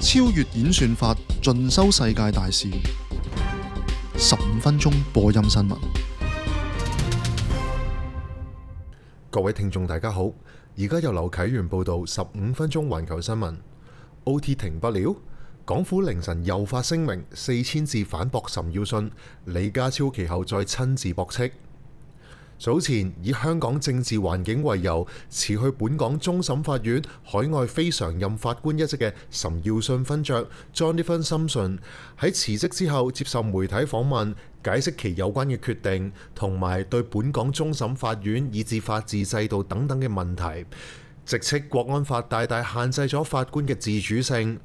超越演算法，尽修世界大事。十五分钟播音新闻。各位听众大家好，而家由刘启源报道十五分钟环球新闻。O T 停不了，港府凌晨又发声明，四千字反驳岑耀信，李家超其后再亲自驳斥。早前以香港政治环境为由辞去本港终审法院海外非常任法官一职嘅岑耀信勋爵 j o n a t h a n 深信喺辞职之后接受媒体访问，解释其有关嘅决定，同埋对本港终审法院以至法治制度等等嘅问题，直斥国安法大大限制咗法官嘅自主性。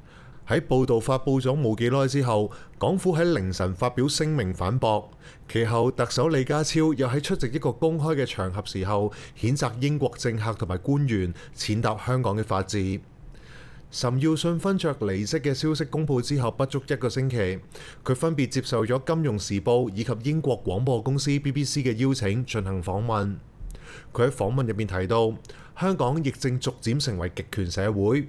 喺報道發布咗冇幾耐之後，港府喺凌晨發表聲明反駁。其後，特首李家超又喺出席一個公開嘅場合時候，譴責英國政客同埋官員踐踏香港嘅法治。岑耀信分着離職嘅消息公佈之後不足一個星期，佢分別接受咗《金融時報》以及英國廣播公司 BBC 嘅邀請進行訪問。佢喺訪問入面提到，香港亦正逐漸成為極權社會。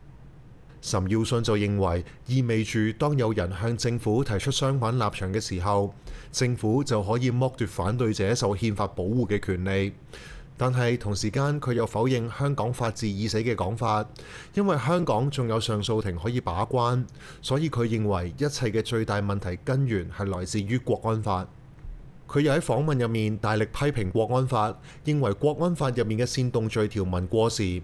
岑耀信就認為，意味住當有人向政府提出相反立場嘅時候，政府就可以剝奪反對者受憲法保護嘅權利。但係同時間，佢又否認香港法治已死嘅講法，因為香港仲有上訴庭可以把關，所以佢認為一切嘅最大問題根源係來自於國安法。佢又喺訪問入面大力批評國安法，認為國安法入面嘅煽動罪條文過時。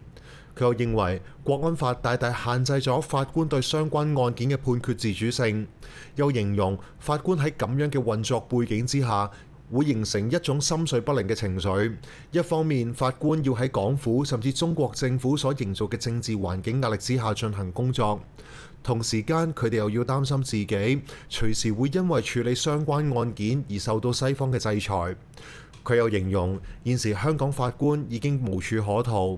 佢又認為國安法大大限制咗法官對相關案件嘅判決自主性，又形容法官喺咁樣嘅運作背景之下，會形成一種心緒不靈嘅情緒。一方面，法官要喺港府甚至中國政府所營造嘅政治環境壓力之下進行工作，同時間佢哋又要擔心自己隨時會因為處理相關案件而受到西方嘅制裁。佢又形容現時香港法官已經無處可逃。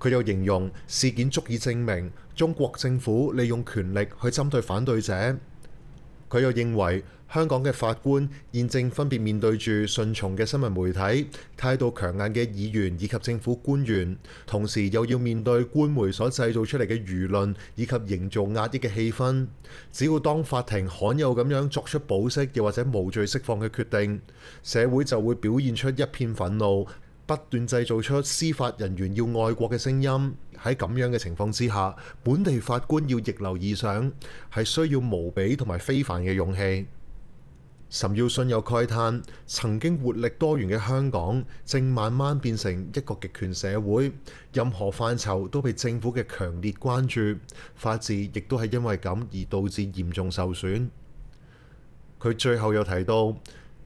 佢又形容事件足以證明中國政府利用權力去針對反對者。佢又認為香港嘅法官現正分別面對住順從嘅新聞媒體、態度強硬嘅議員以及政府官員，同時又要面對官媒所製造出嚟嘅輿論以及營造壓抑嘅氣氛。只要當法庭罕有咁樣作出保釋又或者無罪釋放嘅決定，社會就會表現出一片憤怒。不斷製造出司法人員要愛國嘅聲音，喺咁樣嘅情況之下，本地法官要逆流而上，係需要無比同埋非凡嘅勇氣。岑耀信又慨嘆，曾經活力多元嘅香港正慢慢變成一個極權社會，任何範疇都被政府嘅強烈關注，法治亦都係因為咁而導致嚴重受損。佢最後又提到。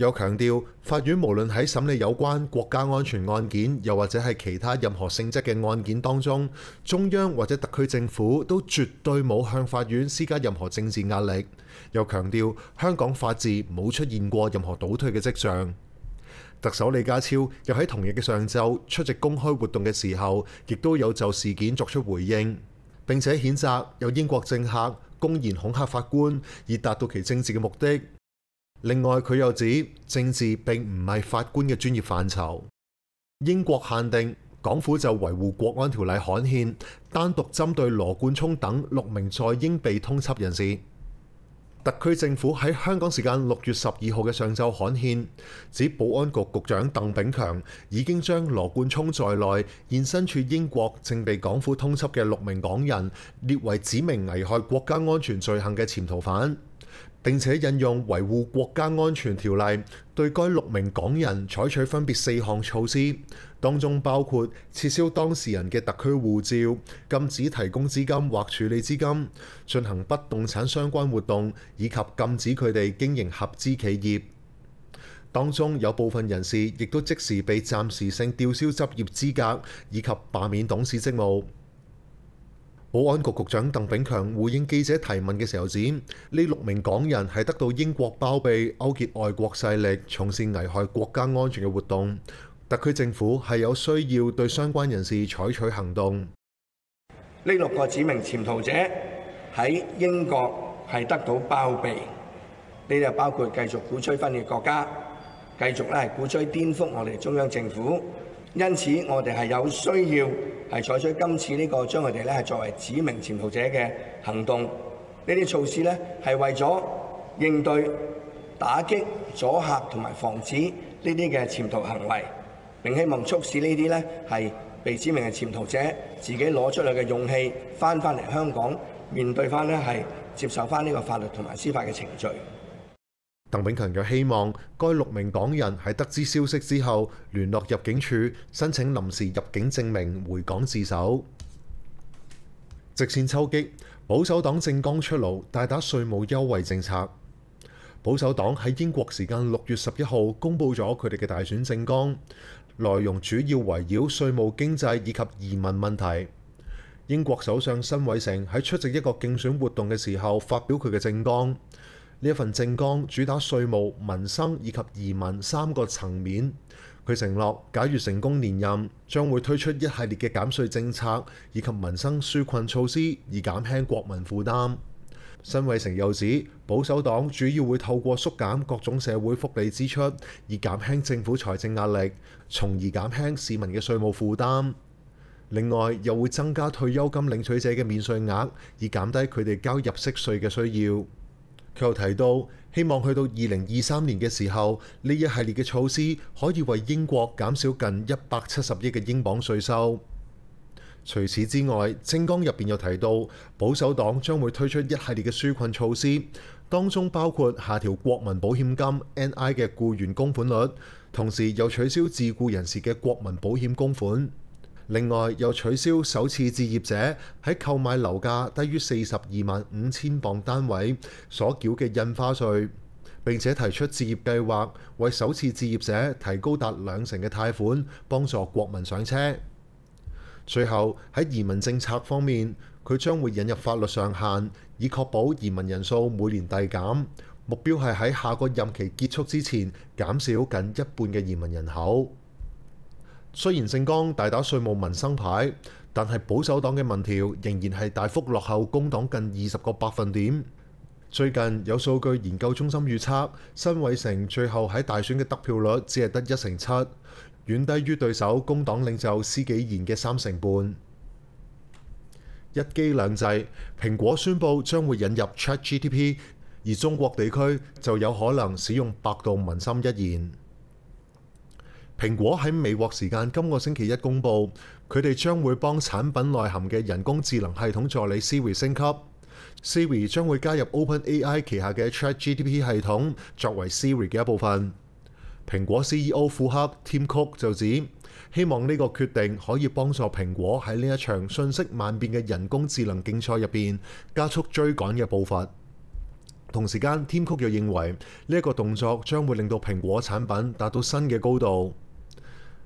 又強調法院無論喺審理有關國家安全案件，又或者係其他任何性質嘅案件當中，中央或者特區政府都絕對冇向法院施加任何政治壓力。又強調香港法治冇出現過任何倒退嘅跡象。特首李家超又喺同日嘅上昼出席公開活動嘅時候，亦都有就事件作出回應，並且譴責有英國政客公然恐嚇法官，以達到其政治嘅目的。另外，佢又指政治并唔系法官嘅专业范畴。英國限定港府就維護國安條例罕宪，單獨針對羅冠聰等六名在英被通緝人士。特區政府喺香港時間六月十二號嘅上昼罕宪，指保安局局長鄧炳強已經將羅冠聰在內現身處英國正被港府通緝嘅六名港人列為指明危害國家安全罪行嘅潛逃犯。並且引用《維護國家安全條例》，對該六名港人採取分別四項措施，當中包括撤銷當事人嘅特區護照、禁止提供資金或處理資金、進行不動產相關活動，以及禁止佢哋經營合資企業。當中有部分人士亦都即時被暫時性吊銷執業資格，以及罷免董事職務。保安局局长邓炳强回应记者提问嘅时候指，呢六名港人系得到英国包庇、勾结外国势力、从事危害国家安全嘅活动，特区政府系有需要对相关人士采取行动。呢六个指明潜逃者喺英国系得到包庇，呢就包括继续鼓吹分裂国家、继续咧鼓吹颠覆我哋中央政府。因此，我哋係有需要係採取今次呢個將佢哋咧係作為指明潛逃者嘅行動呢啲措施咧，係為咗應對打擊、阻嚇同埋防止呢啲嘅潛逃行為，並希望促使呢啲咧係被指明嘅潛逃者自己攞出嚟嘅勇氣，翻翻嚟香港面對翻咧係接受翻呢個法律同埋司法嘅程序。鄧炳強又希望該六名港人喺得知消息之後聯絡入境處申請臨時入境證明回港自首。直線抽擊，保守黨政綱出爐，大打稅務優惠政策。保守黨喺英國時間六月十一號公佈咗佢哋嘅大選政綱，內容主要圍繞稅務、經濟以及移民問題。英國首相辛伟成喺出席一個競選活動嘅時候發表佢嘅政綱。呢一份政纲主打税务、民生以及移民三個層面。佢承諾，假如成功連任，將會推出一系列嘅減税政策以及民生疏困措施，以減輕國民負擔。新惠成又指，保守黨主要會透過縮減各種社會福利支出，以減輕政府財政壓力，從而減輕市民嘅稅務負擔。另外，又會增加退休金領取者嘅免税額，以減低佢哋交入息税嘅需要。佢又提到，希望去到二零二三年嘅时候，呢一系列嘅措施可以为英国减少近一百七十亿嘅英镑税收。除此之外，政纲入边又提到，保守党将会推出一系列嘅纾困措施，当中包括下调国民保险金 NI 嘅雇员供款率，同时又取消自雇人士嘅国民保险供款。另外，又取消首次置業者喺購買樓價低於四十二萬五千磅單位所繳嘅印花税，並且提出置業計劃，為首次置業者提高達兩成嘅貸款，幫助國民上車。最後喺移民政策方面，佢將會引入法律上限，以確保移民人數每年遞減，目標係喺下個任期結束之前減少近一半嘅移民人口。雖然聖江大打稅務民生牌，但係保守黨嘅民調仍然係大幅落後工黨近二十個百分點。最近有數據研究中心預測，新委成最後喺大選嘅得票率只係得一成七，遠低於對手工黨領袖施紀贤嘅三成半。一機兩制，蘋果宣布將會引入 ChatGTP，而中國地區就有可能使用百度民心一言。蘋果喺美國時間今個星期一公佈，佢哋將會幫產品內含嘅人工智能系統助理 Siri 升級。Siri 將會加入 OpenAI 旗下嘅 ChatGTP 系統作為 Siri 嘅一部分。蘋果 CEO 库克 （Tim Cook） 就指，希望呢個決定可以幫助蘋果喺呢一場瞬息萬變嘅人工智能競賽入边加速追趕嘅步伐。同時間，o k 又認為呢一個動作將會令到蘋果產品達到新嘅高度。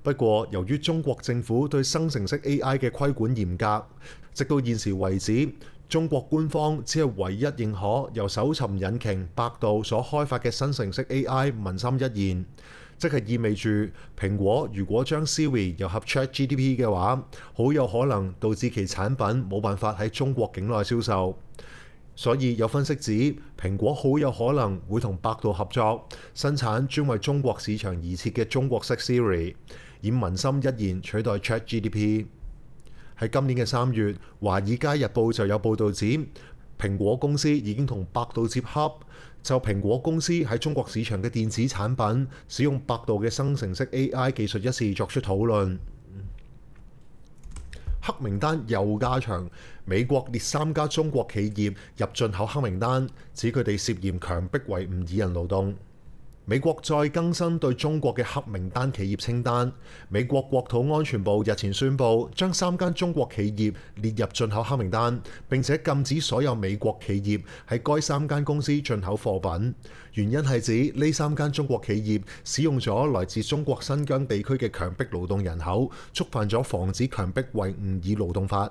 不過，由於中國政府對生成式 AI 嘅規管嚴格，直到現時為止，中國官方只係唯一認可由搜尋引擎百度所開發嘅生成式 AI 民心一言，即係意味住蘋果如果將 Siri 又合 check GDP 嘅話，好有可能導致其產品冇辦法喺中國境內銷售。所以有分析指，蘋果好有可能會同百度合作生產專為中國市場而設嘅中國式 Siri。以民心一言取代 ChatGDP。喺今年嘅三月，《華爾街日報》就有報導指，蘋果公司已經同百度接洽，就蘋果公司喺中國市場嘅電子產品使用百度嘅生成式 AI 技術一事作出討論。黑名單又加长，美國列三家中國企業入進口黑名單，指佢哋涉嫌強迫違吾指人勞動。美國再更新對中國嘅黑名單企業清單。美國國土安全部日前宣布，將三間中國企業列入進口黑名單，並且禁止所有美國企業喺該三間公司進口貨品。原因係指呢三間中國企業使用咗來自中國新疆地區嘅強迫勞動人口，觸犯咗防止強迫为誤以勞動法。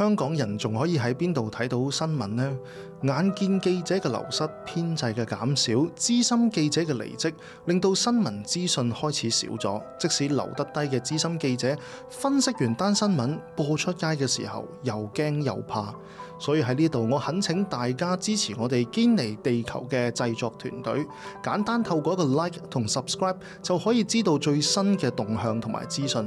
香港人仲可以喺邊度睇到新聞呢？眼見記者嘅流失、編制嘅減少、资深記者嘅離職，令到新聞資訊開始少咗。即使留得低嘅资深記者分析完單新聞，播出街嘅時候又驚又怕。所以喺呢度，我恳請大家支持我哋堅尼地球嘅製作團隊。簡單透過一個 like 同 subscribe 就可以知道最新嘅動向同埋資訊。